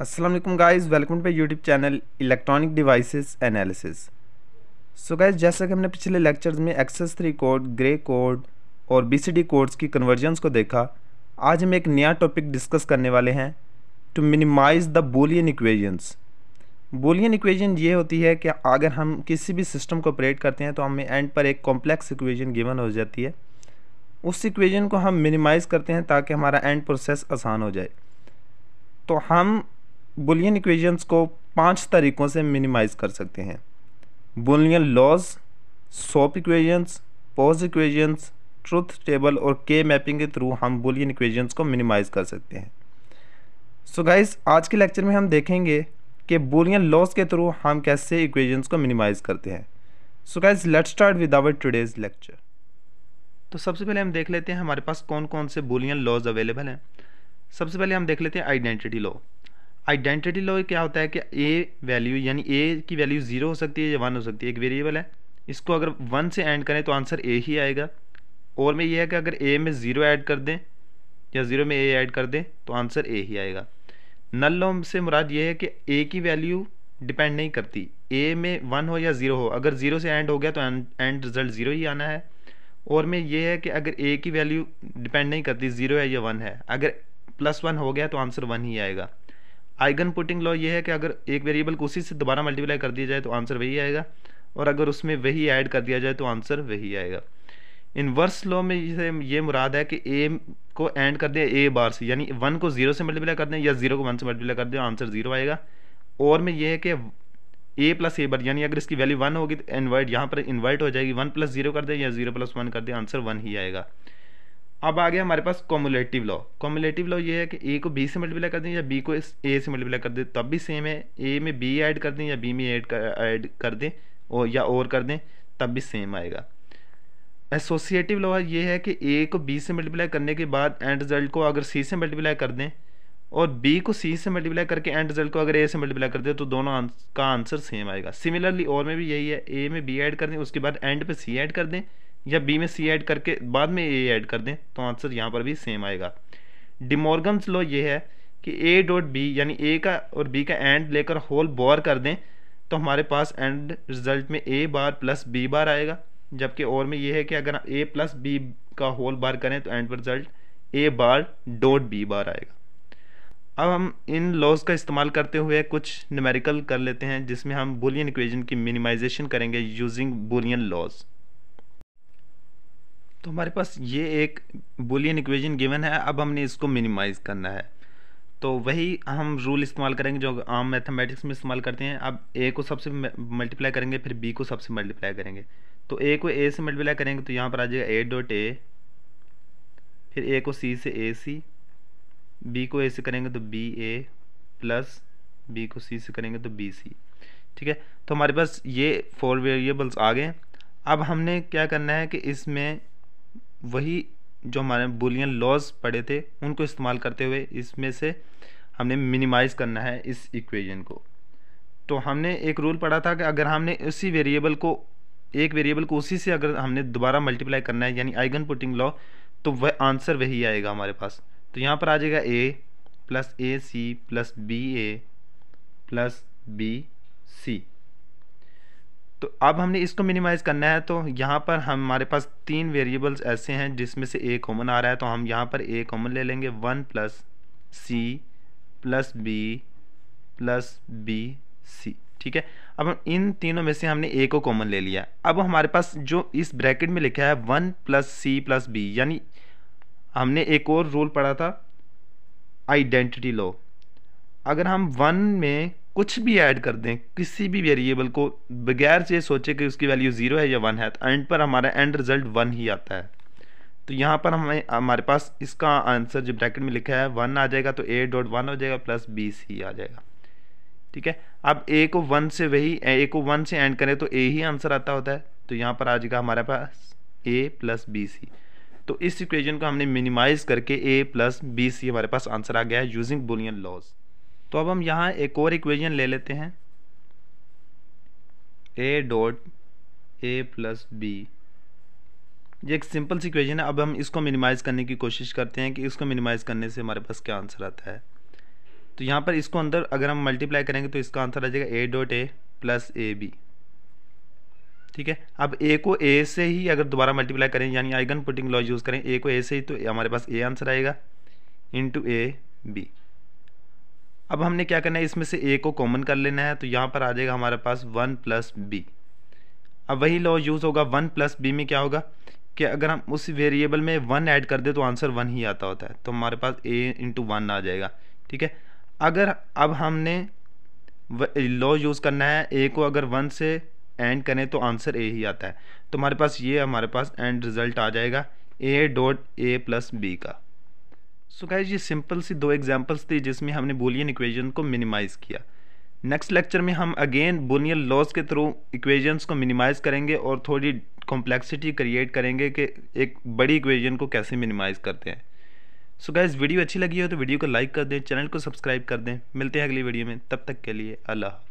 Aslam guys welcome to YouTube channel electronic devices analysis so guys जैसा कि हमने पिछले लेक्चर्स में excess three code Gray code और बीसीडी कोड्स की कन्वर्जनस को देखा आज हम एक नया टॉपिक डिस्कस करने वाले हैं to minimise the Boolean equations Boolean equation ये होती है कि अगर हम किसी भी सिस्टम को ऑपरेट करते हैं तो हमें एंड पर एक कॉम्प्लेक्स इक्वेजन गिवन हो जाती है उस इक्वेजन को हम मिनिमाइज़ करते हैं ताकि हमारा एंड प्रोसेस आसान हो जाए तो हम बुलियन इक्वेशंस को पांच तरीक़ों से मिनिमाइज कर सकते हैं Boolean laws SOP equations POS equations truth table और के मैपिंग के थ्रू हम बुलियन इक्वेशंस को मिनिमाइज कर सकते हैं सो so गाइस आज के लेक्चर में हम देखेंगे कि बुलियन लॉज के थ्रू हम कैसे इक्वेशंस को मिनिमाइज करते हैं so guys let's start with our today's lecture तो सबसे पहले हम देख लेते हैं हमारे पास कौन कौन से बुलियन लॉज अवेलेबल हैं सबसे पहले हम देख लेते हैं आइडेंटिटी लॉ आइडेंटिटी लॉ क्या होता है कि ए वैल्यू यानी ए की वैल्यू ज़ीरो हो सकती है या वन हो सकती है एक वेरिएबल है इसको अगर वन से एंड करें तो आंसर ए ही आएगा और में यह है कि अगर ए में ज़ीरो ऐड कर दें या ज़ीरो में ए ऐड कर दें तो आंसर ए ही आएगा नल लॉ से मुराद ये है कि ए की वैल्यू डिपेंड नहीं करती ए में वन हो या ज़ीरो हो अगर ज़ीरो से एंड हो गया तो एंड रिज़ल्ट ज़ीरो ही आना है और में ये है कि अगर ए की वैल्यू डिपेंड नहीं करती ज़ीरो है या वन है अगर प्लस वन हो गया तो आंसर वन ही आएगा आइगन पुटिंग लॉ ये है कि अगर एक वेरिएबल को उसी से दोबारा मल्टीप्लाई कर दिया जाए तो आंसर वही आएगा और अगर उसमें वही ऐड कर दिया जाए तो आंसर वही आएगा इनवर्स लॉ में जैसे ये मुराद है कि ए को एंड कर दें ए बार से यानी वन को ज़ीरो से मल्टीप्लाई कर दें या ज़ीरो को वन से मल्टीप्लाई कर दें आंसर ज़ीरो आएगा और में यह है कि ए प्लस ए बार यानी अगर इसकी वैल्यू वन होगी तो इन्वर्ट यहाँ पर इन्वर्ट हो जाएगी वन प्लस ज़ीरो कर दें या ज़ीरो प्लस वन कर दें आंसर वन ही आएगा अब आ गया हमारे पास कॉमुलेटिव लॉ कॉमुलेटिव लॉ ये है कि ए को बी से मल्टीप्लाई कर दें या बी को ए से मल्टीप्लाई कर दें तब भी सेम है ए में बी ऐड कर दें या बी में एड ऐड कर दें और या और कर दें तब भी सेम आएगा एसोसिएटिव लॉ ये है कि ए को बी से मल्टीप्लाई करने के बाद एंड रिजल्ट को अगर सी से मल्टीप्लाई कर दें और बी को सी से मल्टीप्लाई करके एंड रिजल्ट को अगर ए से मल्टीप्लाई कर दें तो दोनों आंस, का आंसर सेम आएगा सिमिलरली और में भी यही है ए में बी ऐड कर दें उसके बाद एंड पे सी ऐड कर दें या बी में सी ऐड करके बाद में ए ऐड कर दें तो आंसर यहाँ पर भी सेम आएगा डिमोर्गन लॉ ये है कि ए डॉट बी यानी ए का और बी का एंड लेकर होल बॉर कर दें तो हमारे पास एंड रिजल्ट में ए बार प्लस बी बार आएगा जबकि और में ये है कि अगर ए प्लस बी का होल बार करें तो end result A bar dot B bar आएगा अब हम इन लॉज का इस्तेमाल करते हुए कुछ नमेरिकल कर लेते हैं जिसमें हम बुलियन इक्वेजन की मिनिमाइजेशन करेंगे यूजिंग बुलियन लॉज़ तो हमारे पास ये एक बुलियन इक्वेशन गिवन है अब हमने इसको मिनिमाइज़ करना है तो वही हम रूल इस्तेमाल करेंगे जो आम मैथमेटिक्स में इस्तेमाल करते हैं अब ए को सबसे मल्टीप्लाई करेंगे फिर बी को सबसे मल्टीप्लाई करेंगे तो ए को ए से मल्टीप्लाई करेंगे तो यहाँ पर आ जाएगा ए डॉट ए फिर ए को सी से ए सी बी को ए से करेंगे तो बी ए प्लस बी को सी से करेंगे तो बी सी ठीक है तो हमारे पास ये फोर वेरिएबल्स आ गए अब हमने क्या करना है कि इसमें वही जो हमारे बुलियन लॉज पड़े थे उनको इस्तेमाल करते हुए इसमें से हमने मिनिमाइज़ करना है इस इक्वेशन को तो हमने एक रूल पढ़ा था कि अगर हमने उसी वेरिएबल को एक वेरिएबल को उसी से अगर हमने दोबारा मल्टीप्लाई करना है यानी आइगन पुटिंग लॉ तो वह आंसर वही आएगा हमारे पास तो यहाँ पर आ जाएगा A plus A C plus B A plus B C तो अब हमने इसको मिनिमाइज़ करना है तो यहाँ पर हमारे पास तीन वेरिएबल्स ऐसे हैं जिसमें से एक कॉमन आ रहा है तो हम यहाँ पर एक कॉमन ले लेंगे one plus C plus B plus B C ठीक है अब हम इन तीनों में से हमने ए को कॉमन ले लिया अब हमारे पास जो इस ब्रैकेट में लिखा है one plus C plus B यानी हमने एक और रूल पढ़ा था आइडेंटिटी लॉ अगर हम वन में कुछ भी ऐड कर दें किसी भी वेरिएबल को बगैर से सोचे कि उसकी वैल्यू ज़ीरो है या वन है तो एंड पर हमारा एंड रिज़ल्ट वन ही आता है तो यहाँ पर हमें हमारे पास इसका आंसर जो ब्रैकेट में लिखा है वन आ जाएगा तो ए डॉट वन हो जाएगा प्लस बी सी आ जाएगा ठीक है अब ए को वन से वही ए को वन से एंड करें तो ए ही आंसर आता होता है तो यहाँ पर आ जाएगा हमारे पास ए प्लस बी सी तो इस इक्वेशन को हमने मिनिमाइज करके ए प्लस बी सी हमारे पास आंसर आ गया है यूजिंग बुलियन लॉज तो अब हम यहाँ एक और इक्वेशन ले लेते हैं A dot A plus B ये एक सिंपल सी इक्वेशन है अब हम इसको मिनिमाइज़ करने की कोशिश करते हैं कि इसको मिनिमाइज़ करने से हमारे पास क्या आंसर आता है तो यहाँ पर इसको अंदर अगर हम मल्टीप्लाई करेंगे तो इसका आंसर आ जाएगा A dot A plus A B ठीक है अब ए को ए से ही अगर दोबारा मल्टीप्लाई करें यानी आइगन पुटिंग लॉ यूज़ करें ए को ए से ही तो हमारे पास ए आंसर आएगा इंटू ए बी अब हमने क्या करना है इसमें से ए को कॉमन कर लेना है तो यहाँ पर आ जाएगा हमारे पास वन प्लस बी अब वही लॉ यूज़ होगा वन प्लस बी में क्या होगा कि अगर हम उस वेरिएबल में वन ऐड कर दे तो आंसर वन ही आता होता है तो हमारे पास ए इंटू वन आ जाएगा ठीक है अगर अब हमने लॉ यूज़ करना है ए को अगर वन से एंड करें तो आंसर ए ही आता है तो हमारे पास ये हमारे पास एंड रिज़ल्ट आ जाएगा A dot A plus B का सो गाइज ये सिंपल सी दो एग्जांपल्स थी जिसमें हमने बोलियन इक्वेजन को मिनिमाइज़ किया नेक्स्ट लेक्चर में हम अगेन बोलियन लॉज के थ्रू इक्वेजन्स को मिनिमाइज़ करेंगे और थोड़ी कॉम्प्लेक्सिटी क्रिएट करेंगे कि एक बड़ी इक्वेजन को कैसे मिनिमाइज़ करते हैं सो गाइज़ वीडियो अच्छी लगी हो तो वीडियो को लाइक कर दें चैनल को सब्सक्राइब कर दें मिलते हैं अगली वीडियो में तब तक के लिए अल्लाह